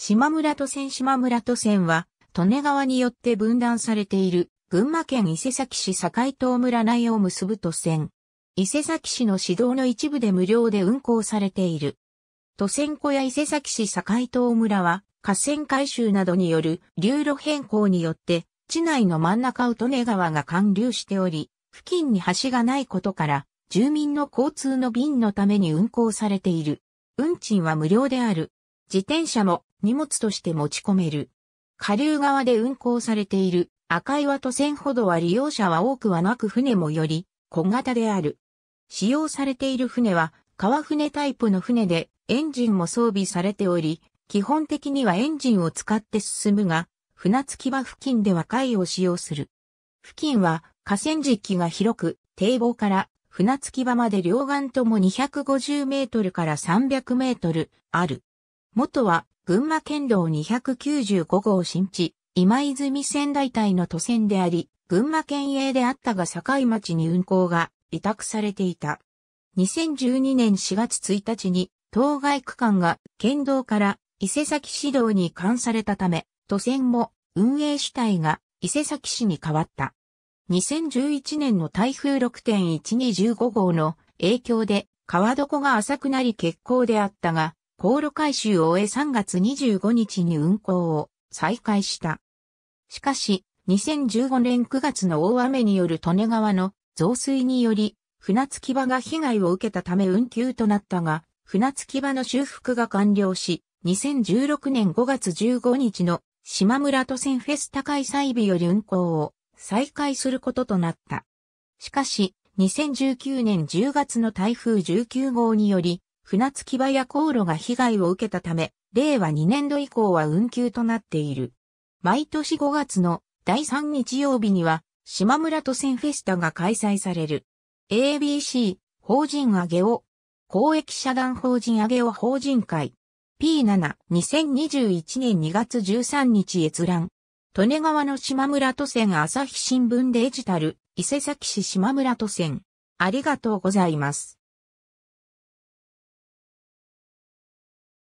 島村都線島村都線は、利根川によって分断されている、群馬県伊勢崎市境東村内を結ぶ都線。伊勢崎市の市道の一部で無料で運行されている。都線小屋伊勢崎市境東村は、河川改修などによる流路変更によって、地内の真ん中を利根川が貫流しており、付近に橋がないことから、住民の交通の便のために運行されている。運賃は無料である。自転車も荷物として持ち込める。下流側で運行されている赤岩渡船ほどは利用者は多くはなく船もより小型である。使用されている船は川船タイプの船でエンジンも装備されており、基本的にはエンジンを使って進むが、船着き場付近では貝を使用する。付近は河川敷が広く、堤防から船着き場まで両岸とも250メートルから300メートルある。元は群馬県道295号新地、今泉仙台帯の都線であり、群馬県営であったが境町に運行が委託されていた。2012年4月1日に、当該区間が県道から伊勢崎市道に移管されたため、都線も運営主体が伊勢崎市に変わった。2011年の台風6.1215号の影響で川床が浅くなり欠航であったが、航路改修を終え3月25日に運航を再開した。しかし、2015年9月の大雨による利根川の増水により、船着き場が被害を受けたため運休となったが、船着き場の修復が完了し、2016年5月15日の島村都線フェスタ海再備より運行を再開することとなった。しかし、2019年10月の台風19号により、船着き場や航路が被害を受けたため、令和2年度以降は運休となっている。毎年5月の第3日曜日には、島村都線フェスタが開催される。ABC、法人上げを、公益社団法人上げを法人会。P7、2021年2月13日閲覧。利根川の島村都線朝日新聞デジタル、伊勢崎市島村都線。ありがとうございます。